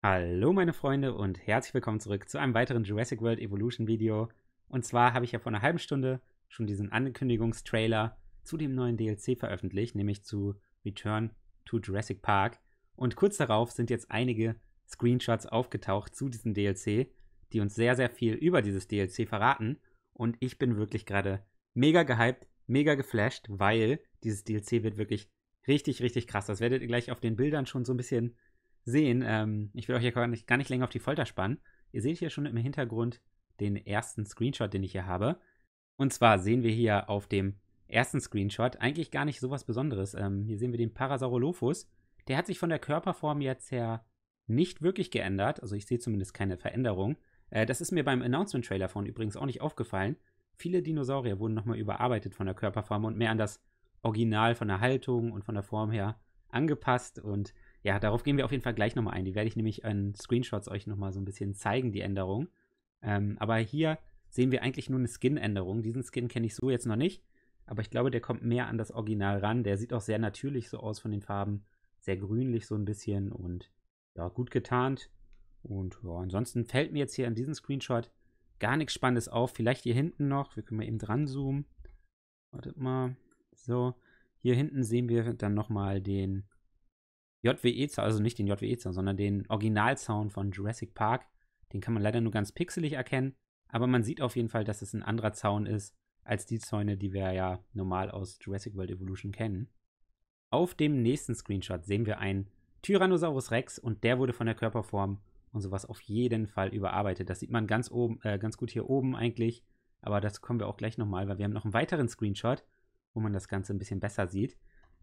Hallo meine Freunde und herzlich willkommen zurück zu einem weiteren Jurassic World Evolution Video. Und zwar habe ich ja vor einer halben Stunde schon diesen Ankündigungstrailer zu dem neuen DLC veröffentlicht, nämlich zu Return to Jurassic Park. Und kurz darauf sind jetzt einige Screenshots aufgetaucht zu diesem DLC, die uns sehr, sehr viel über dieses DLC verraten. Und ich bin wirklich gerade mega gehypt, mega geflasht, weil dieses DLC wird wirklich richtig, richtig krass. Das werdet ihr gleich auf den Bildern schon so ein bisschen sehen, ähm, ich will euch ja gar nicht, gar nicht länger auf die Folter spannen. Ihr seht hier schon im Hintergrund den ersten Screenshot, den ich hier habe. Und zwar sehen wir hier auf dem ersten Screenshot eigentlich gar nicht so was Besonderes. Ähm, hier sehen wir den Parasaurolophus. Der hat sich von der Körperform jetzt her nicht wirklich geändert. Also ich sehe zumindest keine Veränderung. Äh, das ist mir beim Announcement-Trailer von übrigens auch nicht aufgefallen. Viele Dinosaurier wurden nochmal überarbeitet von der Körperform und mehr an das Original von der Haltung und von der Form her angepasst. Und ja, darauf gehen wir auf jeden Fall gleich nochmal ein. Die werde ich nämlich in Screenshots euch nochmal so ein bisschen zeigen, die Änderung. Ähm, aber hier sehen wir eigentlich nur eine Skin-Änderung. Diesen Skin kenne ich so jetzt noch nicht, aber ich glaube, der kommt mehr an das Original ran. Der sieht auch sehr natürlich so aus von den Farben. Sehr grünlich so ein bisschen und ja, gut getarnt. Und ja, ansonsten fällt mir jetzt hier an diesem Screenshot gar nichts Spannendes auf. Vielleicht hier hinten noch. Wir können mal eben dran zoomen. Wartet mal. So. Hier hinten sehen wir dann nochmal den JWE-Sound, also nicht den JWE-Sound, sondern den Originalsound von Jurassic Park. Den kann man leider nur ganz pixelig erkennen, aber man sieht auf jeden Fall, dass es ein anderer Zaun ist als die Zäune, die wir ja normal aus Jurassic World Evolution kennen. Auf dem nächsten Screenshot sehen wir einen Tyrannosaurus Rex und der wurde von der Körperform und sowas auf jeden Fall überarbeitet. Das sieht man ganz oben, äh, ganz gut hier oben eigentlich, aber das kommen wir auch gleich nochmal, weil wir haben noch einen weiteren Screenshot, wo man das Ganze ein bisschen besser sieht.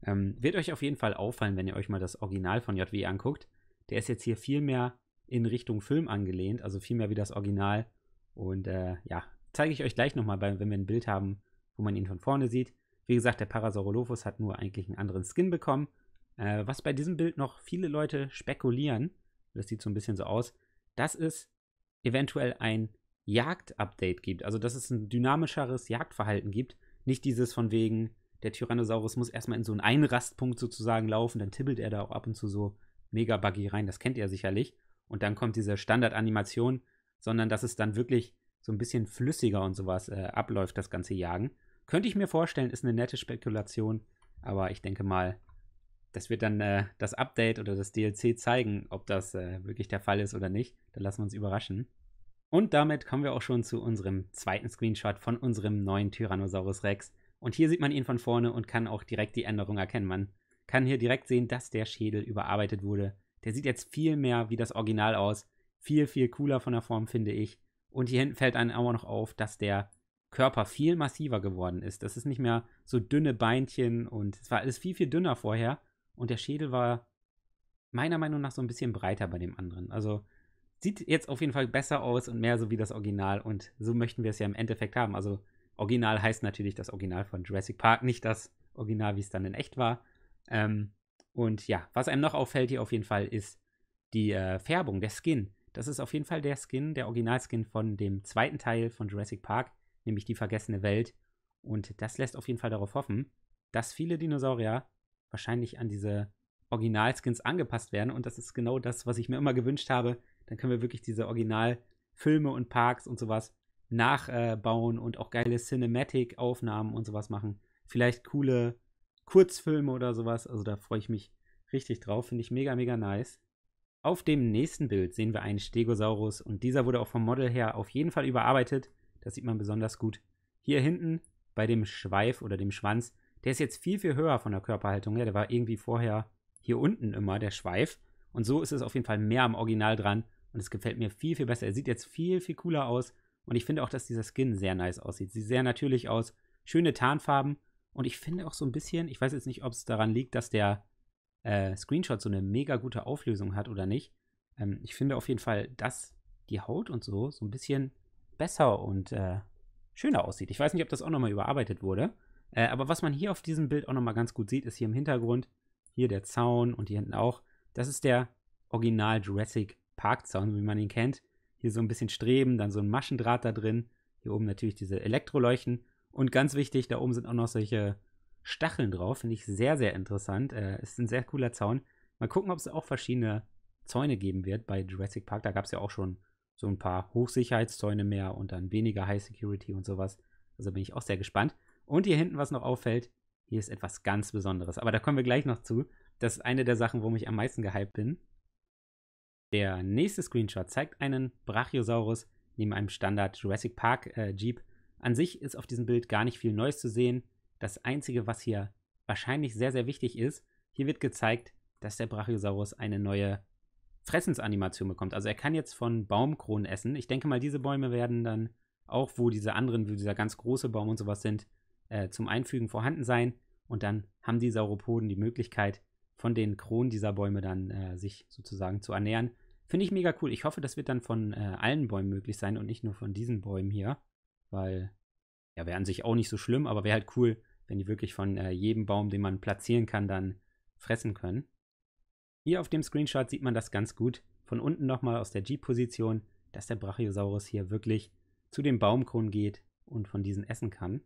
Ähm, wird euch auf jeden Fall auffallen, wenn ihr euch mal das Original von JW anguckt. Der ist jetzt hier viel mehr in Richtung Film angelehnt, also viel mehr wie das Original. Und äh, ja, zeige ich euch gleich nochmal, wenn wir ein Bild haben, wo man ihn von vorne sieht. Wie gesagt, der Parasaurolophus hat nur eigentlich einen anderen Skin bekommen. Äh, was bei diesem Bild noch viele Leute spekulieren, das sieht so ein bisschen so aus, dass es eventuell ein Jagd-Update gibt. Also, dass es ein dynamischeres Jagdverhalten gibt. Nicht dieses von wegen, der Tyrannosaurus muss erstmal in so einen Einrastpunkt sozusagen laufen, dann tibbelt er da auch ab und zu so mega buggy rein, das kennt ihr sicherlich. Und dann kommt diese Standardanimation, sondern dass es dann wirklich so ein bisschen flüssiger und sowas äh, abläuft, das ganze Jagen. Könnte ich mir vorstellen, ist eine nette Spekulation, aber ich denke mal, das wird dann äh, das Update oder das DLC zeigen, ob das äh, wirklich der Fall ist oder nicht. Da lassen wir uns überraschen. Und damit kommen wir auch schon zu unserem zweiten Screenshot von unserem neuen Tyrannosaurus Rex. Und hier sieht man ihn von vorne und kann auch direkt die Änderung erkennen. Man kann hier direkt sehen, dass der Schädel überarbeitet wurde. Der sieht jetzt viel mehr wie das Original aus. Viel, viel cooler von der Form, finde ich. Und hier hinten fällt einem auch noch auf, dass der Körper viel massiver geworden ist. Das ist nicht mehr so dünne Beinchen und es war alles viel, viel dünner vorher. Und der Schädel war meiner Meinung nach so ein bisschen breiter bei dem anderen. Also sieht jetzt auf jeden Fall besser aus und mehr so wie das Original. Und so möchten wir es ja im Endeffekt haben. Also Original heißt natürlich das Original von Jurassic Park, nicht das Original, wie es dann in echt war. Ähm, und ja, was einem noch auffällt hier auf jeden Fall ist die äh, Färbung, der Skin. Das ist auf jeden Fall der Skin, der Originalskin von dem zweiten Teil von Jurassic Park, nämlich die vergessene Welt. Und das lässt auf jeden Fall darauf hoffen, dass viele Dinosaurier wahrscheinlich an diese Originalskins angepasst werden. Und das ist genau das, was ich mir immer gewünscht habe. Dann können wir wirklich diese Originalfilme und Parks und sowas nachbauen äh, und auch geile Cinematic-Aufnahmen und sowas machen. Vielleicht coole Kurzfilme oder sowas. Also da freue ich mich richtig drauf. Finde ich mega, mega nice. Auf dem nächsten Bild sehen wir einen Stegosaurus und dieser wurde auch vom Model her auf jeden Fall überarbeitet. Das sieht man besonders gut. Hier hinten bei dem Schweif oder dem Schwanz, der ist jetzt viel, viel höher von der Körperhaltung her. Der war irgendwie vorher hier unten immer, der Schweif. Und so ist es auf jeden Fall mehr am Original dran. Und es gefällt mir viel, viel besser. Er sieht jetzt viel, viel cooler aus. Und ich finde auch, dass dieser Skin sehr nice aussieht. Sieht sehr natürlich aus. Schöne Tarnfarben. Und ich finde auch so ein bisschen, ich weiß jetzt nicht, ob es daran liegt, dass der äh, Screenshot so eine mega gute Auflösung hat oder nicht. Ähm, ich finde auf jeden Fall, dass die Haut und so so ein bisschen besser und äh, schöner aussieht. Ich weiß nicht, ob das auch nochmal überarbeitet wurde. Äh, aber was man hier auf diesem Bild auch nochmal ganz gut sieht, ist hier im Hintergrund, hier der Zaun und hier hinten auch. Das ist der Original Jurassic Park Zaun, wie man ihn kennt. Hier so ein bisschen Streben, dann so ein Maschendraht da drin. Hier oben natürlich diese Elektroleuchten. Und ganz wichtig, da oben sind auch noch solche Stacheln drauf. Finde ich sehr, sehr interessant. Äh, ist ein sehr cooler Zaun. Mal gucken, ob es auch verschiedene Zäune geben wird bei Jurassic Park. Da gab es ja auch schon so ein paar Hochsicherheitszäune mehr und dann weniger High Security und sowas. Also bin ich auch sehr gespannt. Und hier hinten, was noch auffällt, hier ist etwas ganz Besonderes. Aber da kommen wir gleich noch zu. Das ist eine der Sachen, wo ich am meisten gehypt bin. Der nächste Screenshot zeigt einen Brachiosaurus neben einem Standard Jurassic Park äh, Jeep. An sich ist auf diesem Bild gar nicht viel Neues zu sehen. Das Einzige, was hier wahrscheinlich sehr, sehr wichtig ist, hier wird gezeigt, dass der Brachiosaurus eine neue Fressensanimation bekommt. Also er kann jetzt von Baumkronen essen. Ich denke mal, diese Bäume werden dann auch, wo diese anderen, wie dieser ganz große Baum und sowas sind, äh, zum Einfügen vorhanden sein. Und dann haben die Sauropoden die Möglichkeit, von den Kronen dieser Bäume dann äh, sich sozusagen zu ernähren. Finde ich mega cool. Ich hoffe, das wird dann von äh, allen Bäumen möglich sein und nicht nur von diesen Bäumen hier, weil ja, wäre an sich auch nicht so schlimm, aber wäre halt cool, wenn die wirklich von äh, jedem Baum, den man platzieren kann, dann fressen können. Hier auf dem Screenshot sieht man das ganz gut. Von unten nochmal aus der Jeep-Position, dass der Brachiosaurus hier wirklich zu den Baumkronen geht und von diesen essen kann.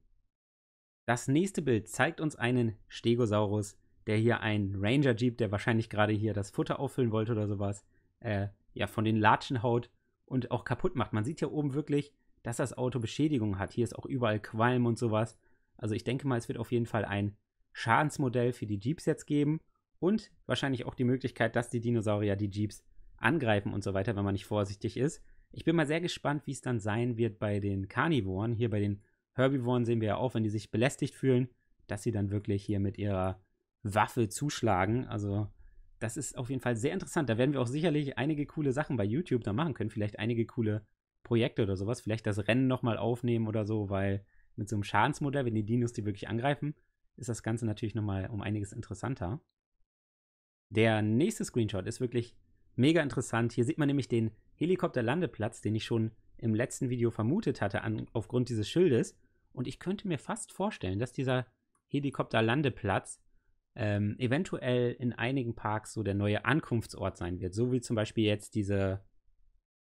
Das nächste Bild zeigt uns einen Stegosaurus, der hier ein Ranger Jeep, der wahrscheinlich gerade hier das Futter auffüllen wollte oder sowas, äh, ja, von den Latschen haut und auch kaputt macht. Man sieht hier oben wirklich, dass das Auto Beschädigungen hat. Hier ist auch überall Qualm und sowas. Also ich denke mal, es wird auf jeden Fall ein Schadensmodell für die Jeeps jetzt geben und wahrscheinlich auch die Möglichkeit, dass die Dinosaurier die Jeeps angreifen und so weiter, wenn man nicht vorsichtig ist. Ich bin mal sehr gespannt, wie es dann sein wird bei den Carnivoren. Hier bei den Herbivoren sehen wir ja auch, wenn die sich belästigt fühlen, dass sie dann wirklich hier mit ihrer Waffe zuschlagen. Also das ist auf jeden Fall sehr interessant. Da werden wir auch sicherlich einige coole Sachen bei YouTube da machen können. Vielleicht einige coole Projekte oder sowas. Vielleicht das Rennen nochmal aufnehmen oder so, weil mit so einem Schadensmodell, wenn die Dinos die wirklich angreifen, ist das Ganze natürlich nochmal um einiges interessanter. Der nächste Screenshot ist wirklich mega interessant. Hier sieht man nämlich den Helikopterlandeplatz, den ich schon im letzten Video vermutet hatte an, aufgrund dieses Schildes. Und ich könnte mir fast vorstellen, dass dieser Helikopterlandeplatz ähm, eventuell in einigen Parks so der neue Ankunftsort sein wird. So wie zum Beispiel jetzt diese,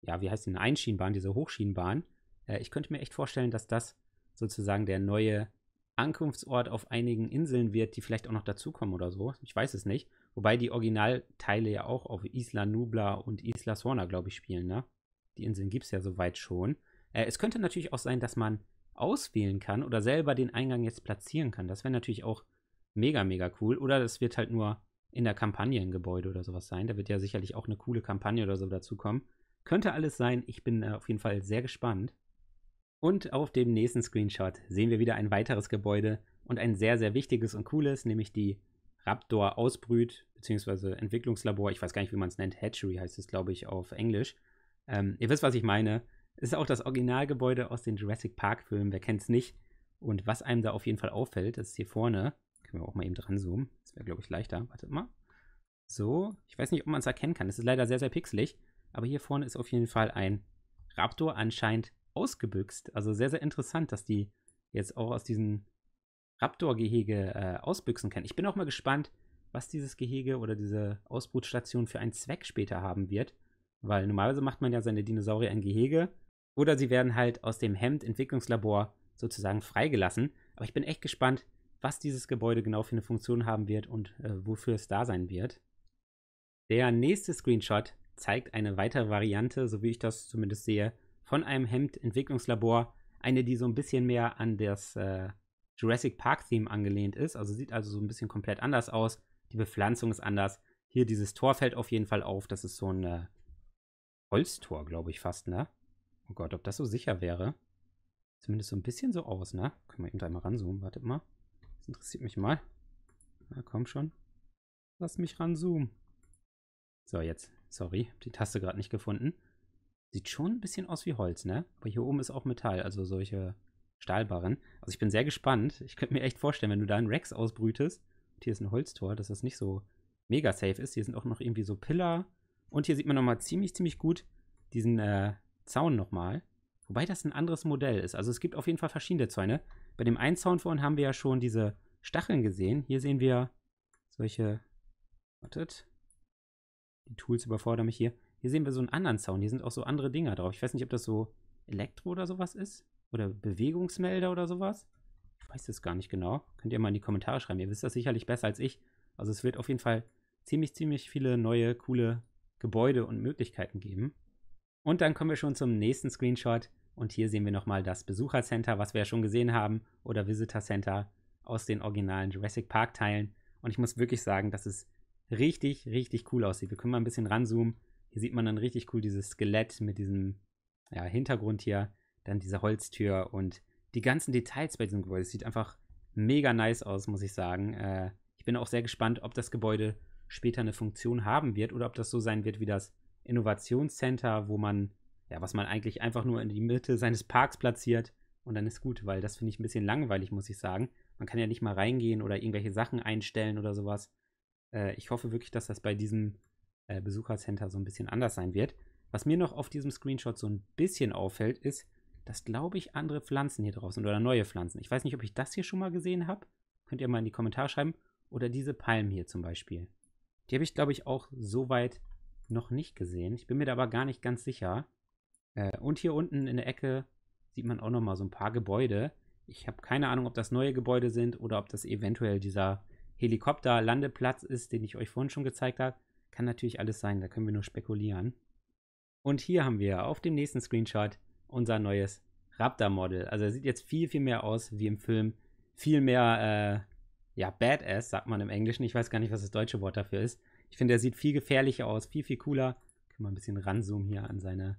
ja, wie heißt die, eine Einschienenbahn, diese Hochschienenbahn. Äh, ich könnte mir echt vorstellen, dass das sozusagen der neue Ankunftsort auf einigen Inseln wird, die vielleicht auch noch dazukommen oder so. Ich weiß es nicht. Wobei die Originalteile ja auch auf Isla Nubla und Isla Sorna, glaube ich, spielen, ne? Die Inseln gibt es ja soweit schon. Äh, es könnte natürlich auch sein, dass man auswählen kann oder selber den Eingang jetzt platzieren kann. Das wäre natürlich auch mega, mega cool. Oder das wird halt nur in der Kampagne ein Gebäude oder sowas sein. Da wird ja sicherlich auch eine coole Kampagne oder so dazukommen. Könnte alles sein. Ich bin äh, auf jeden Fall sehr gespannt. Und auf dem nächsten Screenshot sehen wir wieder ein weiteres Gebäude und ein sehr, sehr wichtiges und cooles, nämlich die Raptor Ausbrüt bzw. Entwicklungslabor. Ich weiß gar nicht, wie man es nennt. Hatchery heißt es, glaube ich, auf Englisch. Ähm, ihr wisst, was ich meine. Es ist auch das Originalgebäude aus den Jurassic Park-Filmen. Wer kennt es nicht? Und was einem da auf jeden Fall auffällt, das ist hier vorne können wir auch mal eben dran zoomen. Das wäre, glaube ich, leichter. Wartet mal. So, ich weiß nicht, ob man es erkennen kann. Es ist leider sehr, sehr pixelig. Aber hier vorne ist auf jeden Fall ein Raptor anscheinend ausgebüxt. Also sehr, sehr interessant, dass die jetzt auch aus diesem Raptor-Gehege äh, ausbüchsen kann. Ich bin auch mal gespannt, was dieses Gehege oder diese Ausbrutstation für einen Zweck später haben wird. Weil normalerweise macht man ja seine Dinosaurier ein Gehege oder sie werden halt aus dem Hemd-Entwicklungslabor sozusagen freigelassen. Aber ich bin echt gespannt, was dieses Gebäude genau für eine Funktion haben wird und äh, wofür es da sein wird. Der nächste Screenshot zeigt eine weitere Variante, so wie ich das zumindest sehe, von einem Hemd-Entwicklungslabor. Eine, die so ein bisschen mehr an das äh, Jurassic Park-Theme angelehnt ist. Also sieht also so ein bisschen komplett anders aus. Die Bepflanzung ist anders. Hier dieses Tor fällt auf jeden Fall auf. Das ist so ein äh, Holztor, glaube ich fast, ne? Oh Gott, ob das so sicher wäre. Zumindest so ein bisschen so aus, ne? Können wir eben da mal ranzoomen, wartet mal interessiert mich mal. Na, komm schon. Lass mich ranzoomen. So, jetzt. Sorry, die Taste gerade nicht gefunden. Sieht schon ein bisschen aus wie Holz, ne? Aber hier oben ist auch Metall, also solche Stahlbarren. Also ich bin sehr gespannt. Ich könnte mir echt vorstellen, wenn du da einen Rex ausbrütest, und hier ist ein Holztor, dass das nicht so mega safe ist. Hier sind auch noch irgendwie so Pillar. Und hier sieht man nochmal ziemlich, ziemlich gut diesen äh, Zaun nochmal. Wobei das ein anderes Modell ist. Also es gibt auf jeden Fall verschiedene Zäune. Bei dem einen Soundphone haben wir ja schon diese Stacheln gesehen. Hier sehen wir solche. Wartet. Die Tools überfordern mich hier. Hier sehen wir so einen anderen Sound. Hier sind auch so andere Dinger drauf. Ich weiß nicht, ob das so Elektro oder sowas ist. Oder Bewegungsmelder oder sowas. Ich weiß es gar nicht genau. Könnt ihr mal in die Kommentare schreiben. Ihr wisst das sicherlich besser als ich. Also es wird auf jeden Fall ziemlich, ziemlich viele neue, coole Gebäude und Möglichkeiten geben. Und dann kommen wir schon zum nächsten Screenshot. Und hier sehen wir nochmal das Besuchercenter, was wir ja schon gesehen haben, oder Visitor Center aus den originalen Jurassic Park Teilen. Und ich muss wirklich sagen, dass es richtig, richtig cool aussieht. Wir können mal ein bisschen ranzoomen. Hier sieht man dann richtig cool dieses Skelett mit diesem ja, Hintergrund hier, dann diese Holztür und die ganzen Details bei diesem Gebäude. Es sieht einfach mega nice aus, muss ich sagen. Äh, ich bin auch sehr gespannt, ob das Gebäude später eine Funktion haben wird oder ob das so sein wird wie das Innovationscenter, wo man ja, was man eigentlich einfach nur in die Mitte seines Parks platziert und dann ist gut, weil das finde ich ein bisschen langweilig, muss ich sagen. Man kann ja nicht mal reingehen oder irgendwelche Sachen einstellen oder sowas. Äh, ich hoffe wirklich, dass das bei diesem äh, Besuchercenter so ein bisschen anders sein wird. Was mir noch auf diesem Screenshot so ein bisschen auffällt, ist, dass, glaube ich, andere Pflanzen hier drauf sind oder neue Pflanzen. Ich weiß nicht, ob ich das hier schon mal gesehen habe. Könnt ihr mal in die Kommentare schreiben. Oder diese Palmen hier zum Beispiel. Die habe ich, glaube ich, auch soweit noch nicht gesehen. Ich bin mir da aber gar nicht ganz sicher. Äh, und hier unten in der Ecke sieht man auch nochmal so ein paar Gebäude. Ich habe keine Ahnung, ob das neue Gebäude sind oder ob das eventuell dieser Helikopter-Landeplatz ist, den ich euch vorhin schon gezeigt habe. Kann natürlich alles sein, da können wir nur spekulieren. Und hier haben wir auf dem nächsten Screenshot unser neues Raptor-Model. Also er sieht jetzt viel, viel mehr aus wie im Film. Viel mehr, äh, ja, Badass, sagt man im Englischen. Ich weiß gar nicht, was das deutsche Wort dafür ist. Ich finde, er sieht viel gefährlicher aus, viel, viel cooler. Können wir ein bisschen ranzoomen hier an seine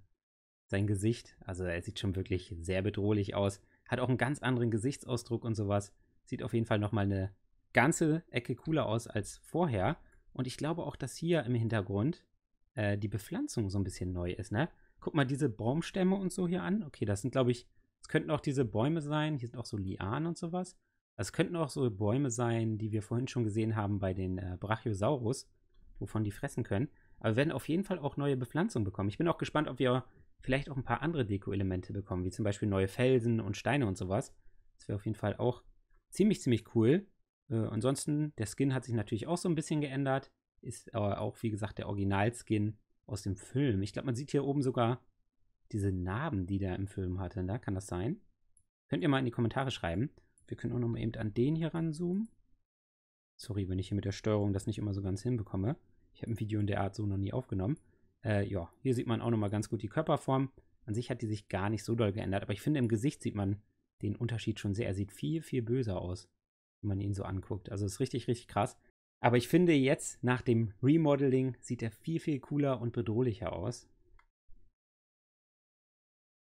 sein Gesicht. Also er sieht schon wirklich sehr bedrohlich aus. Hat auch einen ganz anderen Gesichtsausdruck und sowas. Sieht auf jeden Fall nochmal eine ganze Ecke cooler aus als vorher. Und ich glaube auch, dass hier im Hintergrund äh, die Bepflanzung so ein bisschen neu ist. Ne? Guck mal diese Baumstämme und so hier an. Okay, das sind, glaube ich, es könnten auch diese Bäume sein. Hier sind auch so Lianen und sowas. Es könnten auch so Bäume sein, die wir vorhin schon gesehen haben bei den äh, Brachiosaurus, wovon die fressen können. Aber wir werden auf jeden Fall auch neue Bepflanzung bekommen. Ich bin auch gespannt, ob wir vielleicht auch ein paar andere Deko-Elemente bekommen, wie zum Beispiel neue Felsen und Steine und sowas. Das wäre auf jeden Fall auch ziemlich, ziemlich cool. Äh, ansonsten, der Skin hat sich natürlich auch so ein bisschen geändert. Ist aber auch, wie gesagt, der Original-Skin aus dem Film. Ich glaube, man sieht hier oben sogar diese Narben, die der im Film hatte. Da kann das sein. Könnt ihr mal in die Kommentare schreiben. Wir können auch nochmal eben an den hier ranzoomen. Sorry, wenn ich hier mit der Steuerung das nicht immer so ganz hinbekomme. Ich habe ein Video in der Art so noch nie aufgenommen. Äh, ja, hier sieht man auch nochmal ganz gut die Körperform. An sich hat die sich gar nicht so doll geändert, aber ich finde, im Gesicht sieht man den Unterschied schon sehr. Er sieht viel, viel böser aus, wenn man ihn so anguckt. Also ist richtig, richtig krass. Aber ich finde jetzt, nach dem Remodeling, sieht er viel, viel cooler und bedrohlicher aus.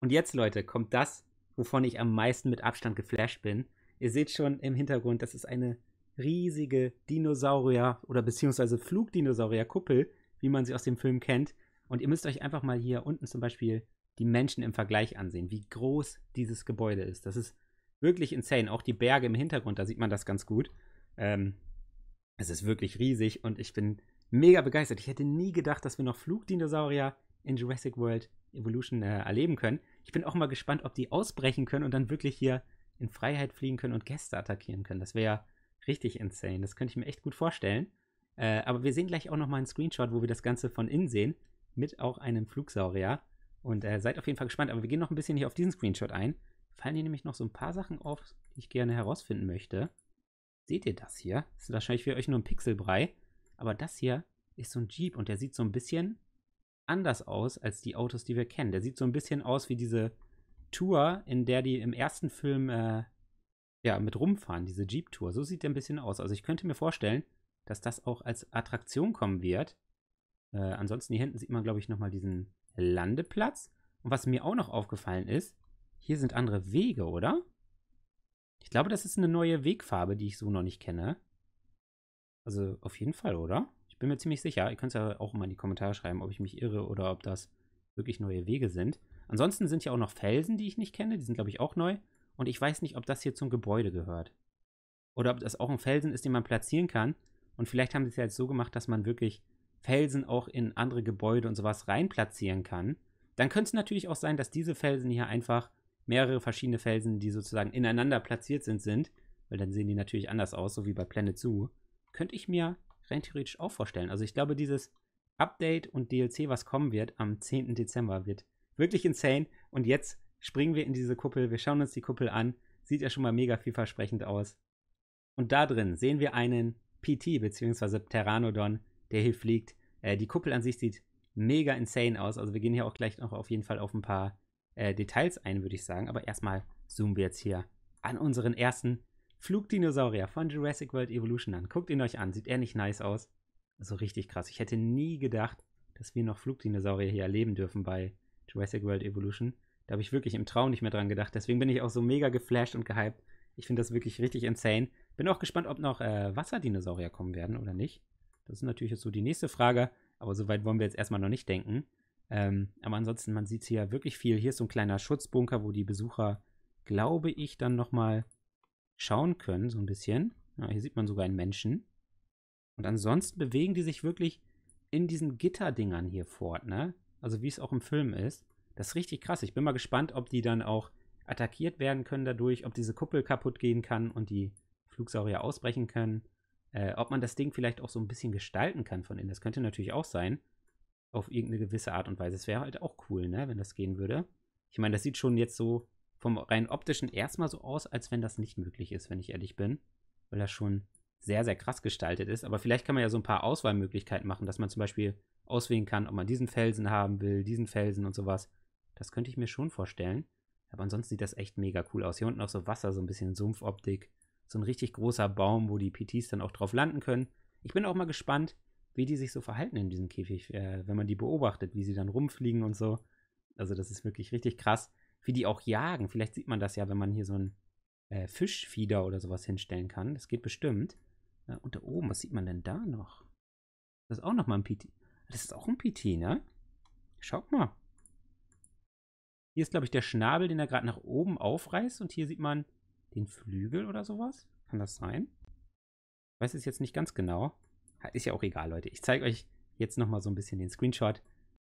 Und jetzt, Leute, kommt das, wovon ich am meisten mit Abstand geflasht bin. Ihr seht schon im Hintergrund, das ist eine riesige Dinosaurier- oder beziehungsweise Flugdinosaurier-Kuppel, wie man sie aus dem Film kennt. Und ihr müsst euch einfach mal hier unten zum Beispiel die Menschen im Vergleich ansehen, wie groß dieses Gebäude ist. Das ist wirklich insane. Auch die Berge im Hintergrund, da sieht man das ganz gut. Ähm, es ist wirklich riesig und ich bin mega begeistert. Ich hätte nie gedacht, dass wir noch Flugdinosaurier in Jurassic World Evolution äh, erleben können. Ich bin auch mal gespannt, ob die ausbrechen können und dann wirklich hier in Freiheit fliegen können und Gäste attackieren können. Das wäre ja richtig insane. Das könnte ich mir echt gut vorstellen. Äh, aber wir sehen gleich auch nochmal einen Screenshot, wo wir das Ganze von innen sehen, mit auch einem Flugsaurier. Und äh, seid auf jeden Fall gespannt. Aber wir gehen noch ein bisschen hier auf diesen Screenshot ein. Fallen hier nämlich noch so ein paar Sachen auf, die ich gerne herausfinden möchte. Seht ihr das hier? Das ist wahrscheinlich für euch nur ein Pixelbrei. Aber das hier ist so ein Jeep und der sieht so ein bisschen anders aus als die Autos, die wir kennen. Der sieht so ein bisschen aus wie diese Tour, in der die im ersten Film äh, ja, mit rumfahren, diese Jeep-Tour. So sieht der ein bisschen aus. Also ich könnte mir vorstellen, dass das auch als Attraktion kommen wird. Äh, ansonsten hier hinten sieht man, glaube ich, nochmal diesen Landeplatz. Und was mir auch noch aufgefallen ist, hier sind andere Wege, oder? Ich glaube, das ist eine neue Wegfarbe, die ich so noch nicht kenne. Also auf jeden Fall, oder? Ich bin mir ziemlich sicher. Ihr könnt es ja auch mal in die Kommentare schreiben, ob ich mich irre oder ob das wirklich neue Wege sind. Ansonsten sind hier auch noch Felsen, die ich nicht kenne. Die sind, glaube ich, auch neu. Und ich weiß nicht, ob das hier zum Gebäude gehört. Oder ob das auch ein Felsen ist, den man platzieren kann. Und vielleicht haben sie es ja jetzt so gemacht, dass man wirklich Felsen auch in andere Gebäude und sowas reinplatzieren kann. Dann könnte es natürlich auch sein, dass diese Felsen hier einfach mehrere verschiedene Felsen, die sozusagen ineinander platziert sind, sind. Weil dann sehen die natürlich anders aus, so wie bei Planet Zoo. Könnte ich mir rein theoretisch auch vorstellen. Also ich glaube, dieses Update und DLC, was kommen wird am 10. Dezember, wird wirklich insane. Und jetzt springen wir in diese Kuppel, wir schauen uns die Kuppel an. Sieht ja schon mal mega vielversprechend aus. Und da drin sehen wir einen PT beziehungsweise Pteranodon, der hier fliegt. Äh, die Kuppel an sich sieht mega insane aus. Also wir gehen hier auch gleich noch auf jeden Fall auf ein paar äh, Details ein, würde ich sagen. Aber erstmal zoomen wir jetzt hier an unseren ersten Flugdinosaurier von Jurassic World Evolution an. Guckt ihn euch an, sieht er nicht nice aus? So also richtig krass. Ich hätte nie gedacht, dass wir noch Flugdinosaurier hier erleben dürfen bei Jurassic World Evolution. Da habe ich wirklich im Traum nicht mehr dran gedacht. Deswegen bin ich auch so mega geflasht und gehypt. Ich finde das wirklich richtig insane. Bin auch gespannt, ob noch äh, Wasserdinosaurier kommen werden oder nicht. Das ist natürlich jetzt so die nächste Frage, aber soweit wollen wir jetzt erstmal noch nicht denken. Ähm, aber ansonsten, man sieht hier wirklich viel. Hier ist so ein kleiner Schutzbunker, wo die Besucher, glaube ich, dann nochmal schauen können, so ein bisschen. Ja, hier sieht man sogar einen Menschen. Und ansonsten bewegen die sich wirklich in diesen Gitterdingern hier fort, ne? Also wie es auch im Film ist. Das ist richtig krass. Ich bin mal gespannt, ob die dann auch attackiert werden können dadurch, ob diese Kuppel kaputt gehen kann und die Flugsaurier ausbrechen können. Äh, ob man das Ding vielleicht auch so ein bisschen gestalten kann von innen, das könnte natürlich auch sein. Auf irgendeine gewisse Art und Weise. Es wäre halt auch cool, ne, wenn das gehen würde. Ich meine, das sieht schon jetzt so vom rein optischen erstmal so aus, als wenn das nicht möglich ist, wenn ich ehrlich bin. Weil das schon sehr, sehr krass gestaltet ist. Aber vielleicht kann man ja so ein paar Auswahlmöglichkeiten machen, dass man zum Beispiel auswählen kann, ob man diesen Felsen haben will, diesen Felsen und sowas. Das könnte ich mir schon vorstellen. Aber ansonsten sieht das echt mega cool aus. Hier unten auch so Wasser, so ein bisschen Sumpfoptik so ein richtig großer Baum, wo die PTs dann auch drauf landen können. Ich bin auch mal gespannt, wie die sich so verhalten in diesem Käfig, äh, wenn man die beobachtet, wie sie dann rumfliegen und so. Also das ist wirklich richtig krass, wie die auch jagen. Vielleicht sieht man das ja, wenn man hier so ein äh, Fischfieder oder sowas hinstellen kann. Das geht bestimmt. Äh, und da oben, was sieht man denn da noch? Das ist auch nochmal ein PT. Das ist auch ein PT, ne? Schaut mal. Hier ist, glaube ich, der Schnabel, den er gerade nach oben aufreißt. Und hier sieht man den Flügel oder sowas? Kann das sein? Ich weiß es jetzt nicht ganz genau. Ist ja auch egal, Leute. Ich zeige euch jetzt nochmal so ein bisschen den Screenshot.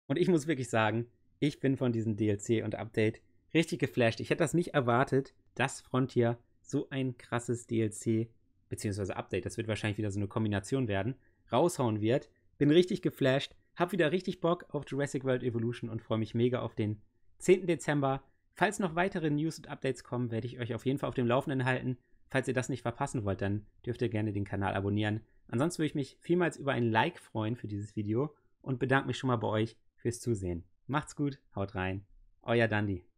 Und ich muss wirklich sagen, ich bin von diesem DLC und Update richtig geflasht. Ich hätte das nicht erwartet, dass Frontier so ein krasses DLC bzw. Update, das wird wahrscheinlich wieder so eine Kombination werden, raushauen wird. Bin richtig geflasht, hab wieder richtig Bock auf Jurassic World Evolution und freue mich mega auf den 10. Dezember. Falls noch weitere News und Updates kommen, werde ich euch auf jeden Fall auf dem Laufenden halten. Falls ihr das nicht verpassen wollt, dann dürft ihr gerne den Kanal abonnieren. Ansonsten würde ich mich vielmals über ein Like freuen für dieses Video und bedanke mich schon mal bei euch fürs Zusehen. Macht's gut, haut rein, euer Dandy.